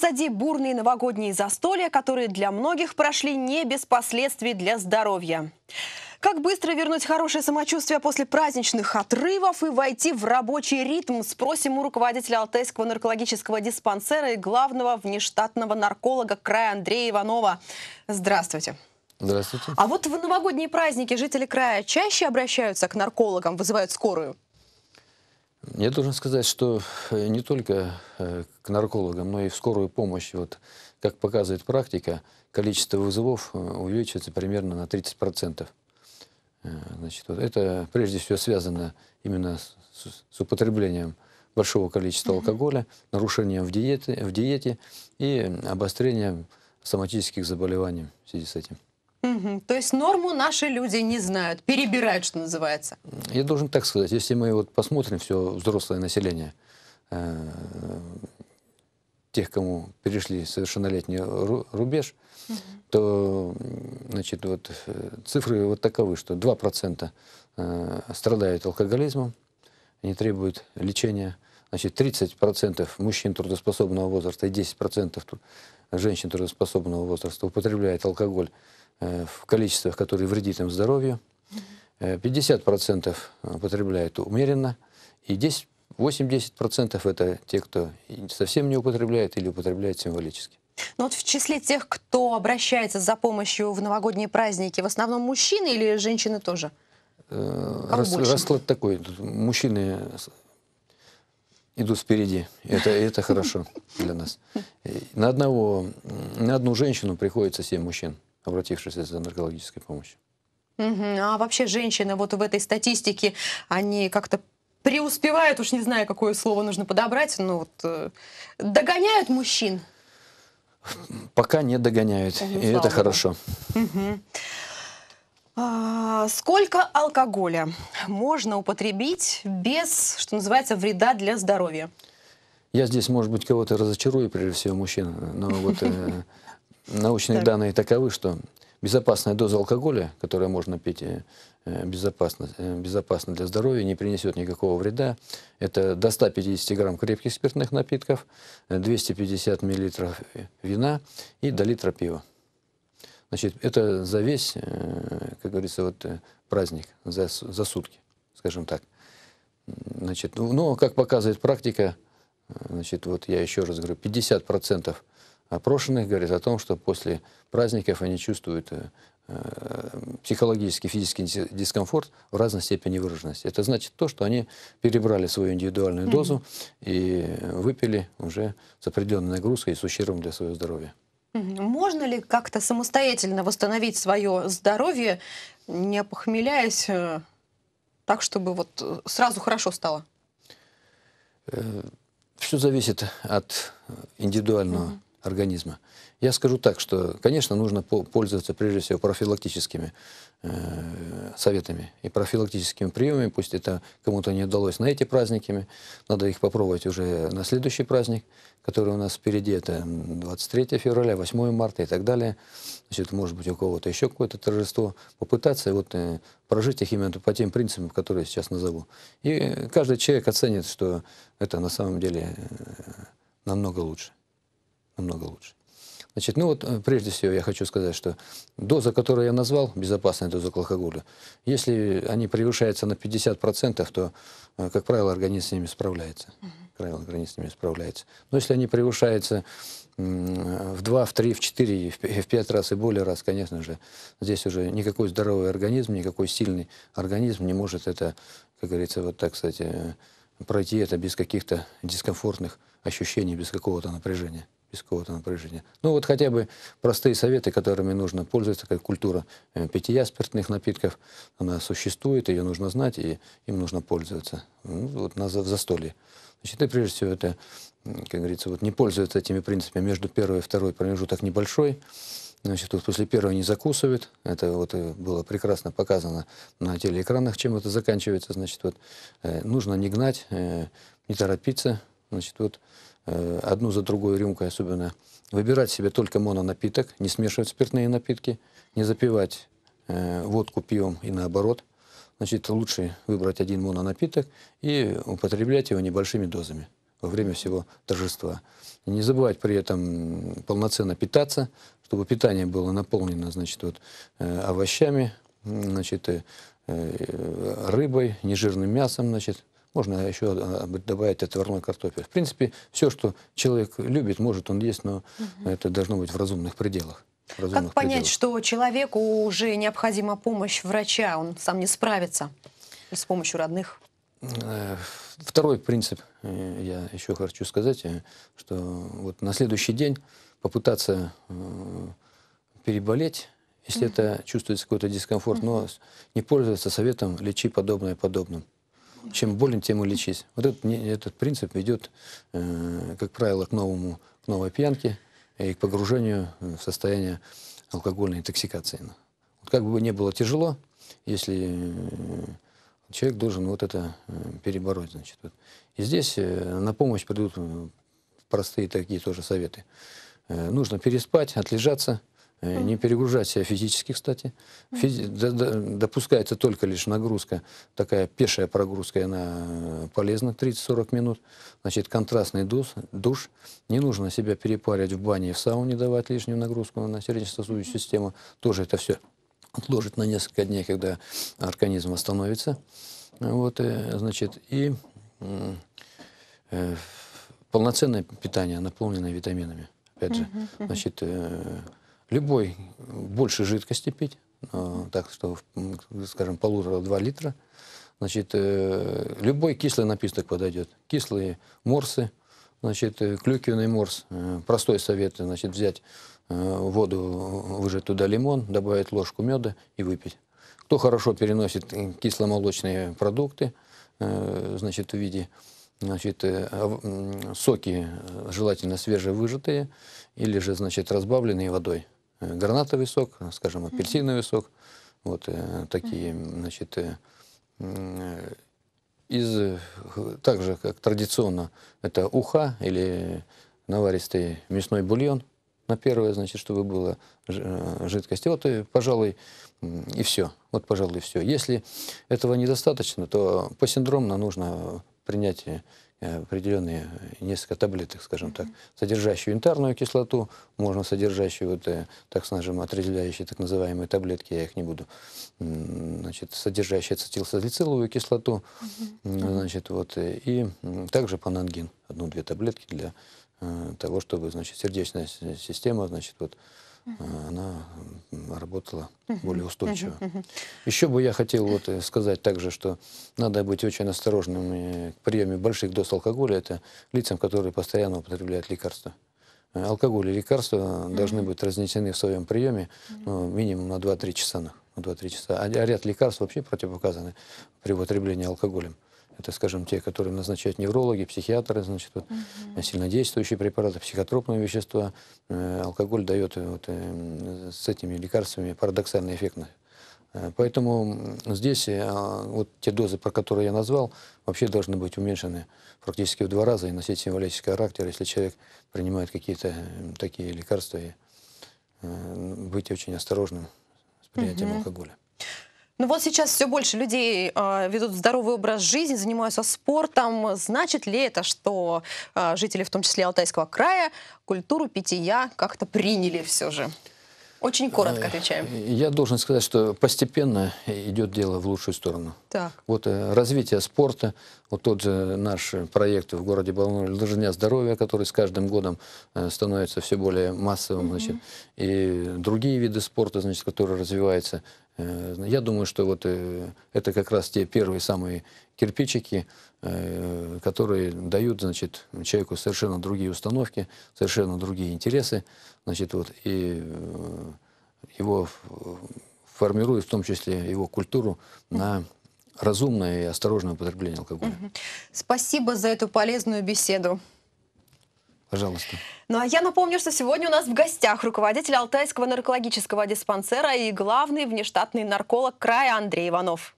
Позади бурные новогодние застолья, которые для многих прошли не без последствий для здоровья. Как быстро вернуть хорошее самочувствие после праздничных отрывов и войти в рабочий ритм, спросим у руководителя Алтайского наркологического диспансера и главного внештатного нарколога края Андрея Иванова. Здравствуйте. Здравствуйте. А вот в новогодние праздники жители края чаще обращаются к наркологам, вызывают скорую? Я должен сказать, что э, не только э, к наркологам, но и в скорую помощь, вот, как показывает практика, количество вызовов э, увеличивается примерно на 30%. Значит, вот это прежде всего связано именно с, с употреблением большого количества алкоголя, нарушением в диете, в диете и обострением соматических заболеваний в связи с этим. Угу. То есть норму наши люди не знают, перебирают, что называется. Я должен так сказать, если мы вот посмотрим все взрослое население, э, тех, кому перешли совершеннолетний рубеж, угу. то значит, вот, э, цифры вот таковы, что 2% э, страдают алкоголизмом, они требуют лечения. Значит, 30% мужчин трудоспособного возраста и 10% женщин трудоспособного возраста употребляют алкоголь Э, в количествах, которые вредит им здоровью. 50% э, употребляют э, умеренно, и 8-10% это те, кто совсем не употребляет или употребляет символически. Ну вот в числе тех, кто обращается за помощью в новогодние праздники, в основном мужчины или женщины тоже? Рас, расклад такой. Мужчины идут впереди. Это, это хорошо для нас. На, одного, на одну женщину приходится 7 мужчин обратившись за наркологической помощью. А вообще женщины вот в этой статистике, они как-то преуспевают, уж не знаю, какое слово нужно подобрать, но вот э, догоняют мужчин? Пока не догоняют, ну, и это хорошо. Угу. А, сколько алкоголя можно употребить без, что называется, вреда для здоровья? Я здесь, может быть, кого-то разочарую, прежде всего, мужчин, но вот э, Научные так. данные таковы, что безопасная доза алкоголя, которую можно пить э, э, безопасно, э, безопасно для здоровья, не принесет никакого вреда. Это до 150 грамм крепких спиртных напитков, 250 миллилитров вина и до литра пива. Значит, это за весь, как говорится, вот праздник, за, за сутки, скажем так. Значит, ну, ну как показывает практика, значит, вот я еще раз говорю, 50% опрошенных говорит о том, что после праздников они чувствуют э, э, психологический, физический дискомфорт в разной степени выраженности. Это значит то, что они перебрали свою индивидуальную дозу mm-hmm. и выпили уже с определенной нагрузкой и с ущербом для своего здоровья. Можно ли как-то самостоятельно восстановить свое здоровье, не похмеляясь э, так, чтобы вот сразу хорошо стало? Все зависит от индивидуального mm-hmm организма. Я скажу так, что, конечно, нужно пользоваться прежде всего профилактическими э, советами и профилактическими приемами. Пусть это кому-то не удалось на эти праздники, надо их попробовать уже на следующий праздник, который у нас впереди, это 23 февраля, 8 марта и так далее. Значит, может быть, у кого-то еще какое-то торжество. Попытаться вот э, прожить их именно по тем принципам, которые я сейчас назову. И каждый человек оценит, что это на самом деле э, намного лучше намного лучше. Значит, ну вот э, прежде всего я хочу сказать, что доза, которую я назвал, безопасная доза к алкоголю, если они превышаются на 50%, то, э, как правило, организм с ними справляется. Угу. Как правило, организм с ними справляется. Но если они превышаются в 2, в 3, в 4, в 5 раз и более раз, конечно же, здесь уже никакой здоровый организм, никакой сильный организм не может это, как говорится, вот так, кстати, э, пройти это без каких-то дискомфортных ощущений, без какого-то напряжения без какого-то напряжения. Ну вот хотя бы простые советы, которыми нужно пользоваться, как культура э, питья спиртных напитков, она существует, ее нужно знать, и им нужно пользоваться. Ну, вот на, в застолье. Значит, и прежде всего это, как говорится, вот не пользуются этими принципами между первой и второй промежуток небольшой. Значит, вот после первого не закусывают. Это вот э, было прекрасно показано на телеэкранах, чем это заканчивается. Значит, вот э, нужно не гнать, э, не торопиться. Значит, вот Э, одну за другой рюмкой особенно, выбирать себе только мононапиток, не смешивать спиртные напитки, не запивать э, водку пивом и наоборот. Значит, лучше выбрать один мононапиток и употреблять его небольшими дозами во время всего торжества. И не забывать при этом полноценно питаться, чтобы питание было наполнено, значит, вот, э, овощами, значит, рыбой, нежирным мясом, значит, можно еще а, добавить отварной картофель. В принципе, все, что человек любит, может он есть, но угу. это должно быть в разумных пределах. В разумных как понять, пределах. что человеку уже необходима помощь врача, он сам не справится с помощью родных? Э, второй принцип, э, я еще хочу сказать, э, что вот на следующий день попытаться переболеть, если mm это чувствуется какой-то дискомфорт, mm но не пользоваться советом «лечи подобное подобным». Чем болен, тем и лечись. Вот этот, этот принцип ведет, э, как правило, к, новому, к новой пьянке и к погружению в состояние алкогольной интоксикации. Вот как бы ни было тяжело, если э, человек должен вот это э, перебороть. Значит. И здесь на помощь придут простые такие тоже советы. Нужно переспать, отлежаться – Э, не перегружать себя физически, кстати. Физи допускается только лишь нагрузка, такая пешая прогрузка, она полезна 30-40 минут. Значит, контрастный душ, душ, не нужно себя перепаривать в бане и в сауне, давать лишнюю нагрузку на сердечно-сосудистую систему. Тоже это все отложит на несколько дней, когда организм остановится, Вот, э, значит, и э, полноценное питание, наполненное витаминами. Опять же, значит, любой больше жидкости пить, э, так что, скажем, полутора-два литра. Значит, э, любой кислый напиток подойдет. Кислые морсы, значит, э, клюквенный морс. Простой совет, значит, взять воду, выжать туда лимон, добавить ложку меда и выпить. Кто хорошо переносит кисломолочные продукты, значит, в виде значит, соки, желательно свежевыжатые, или же, значит, разбавленные водой. Э, гранатовый сок, скажем, апельсиновый сок. Вот э, такие, значит, э, из, так же, как традиционно, это уха или наваристый мясной бульон на первое, значит, чтобы было жидкость. вот, и, пожалуй, и все. Вот, пожалуй, все. Если этого недостаточно, то по синдрому нужно принять Э, определенные э, несколько таблеток, скажем так, содержащую янтарную кислоту, можно содержащую, вот, э, так скажем, отрезвляющие так называемые таблетки, я их не буду, значит, содержащие ацетилсалициловую кислоту, значит, вот, и также панангин, одну-две таблетки для того, чтобы, значит, сердечная система, значит, вот, она работала более устойчиво. Еще бы я хотел вот э, сказать также, что надо быть очень осторожным э, к приеме больших доз алкоголя. Это лицам, которые постоянно употребляют лекарства. Э, алкоголь и лекарства должны быть разнесены в своем приеме ну, минимум на 2-3 часа. На 2-3 часа. А, а ряд лекарств вообще противопоказаны при употреблении алкоголем. Это, скажем, те, которые назначают неврологи, психиатры, значит, вот, угу. сильнодействующие препараты, психотропные вещества. Э, алкоголь дает э, вот, э, с этими лекарствами парадоксальный эффект. поэтому здесь а, вот те дозы, про которые я назвал, вообще должны быть уменьшены практически в два раза и носить символический характер, если человек принимает какие-то такие лекарства, и быть очень осторожным с принятием угу. алкоголя. Ну вот сейчас все больше людей э, ведут здоровый образ жизни, занимаются спортом. Значит ли это, что э, жители, в том числе Алтайского края, культуру питья как-то приняли все же? Очень коротко э, отвечаем. Я должен сказать, что постепенно идет дело в лучшую сторону. Так. Вот э, развитие спорта, вот тот же наш проект в городе Балмур «Лыжня здоровья», который с каждым годом э, становится все более массовым, угу. значит, и другие виды спорта, значит, которые развиваются, Э, я думаю, что вот э, это как раз те первые самые кирпичики, э, которые дают, значит, человеку совершенно другие установки, совершенно другие интересы, значит, вот, и его формирует, в том числе его культуру на разумное и осторожное употребление алкоголя. Спасибо за эту полезную беседу. Пожалуйста. Ну а я напомню, что сегодня у нас в гостях руководитель Алтайского наркологического диспансера и главный внештатный нарколог края Андрей Иванов.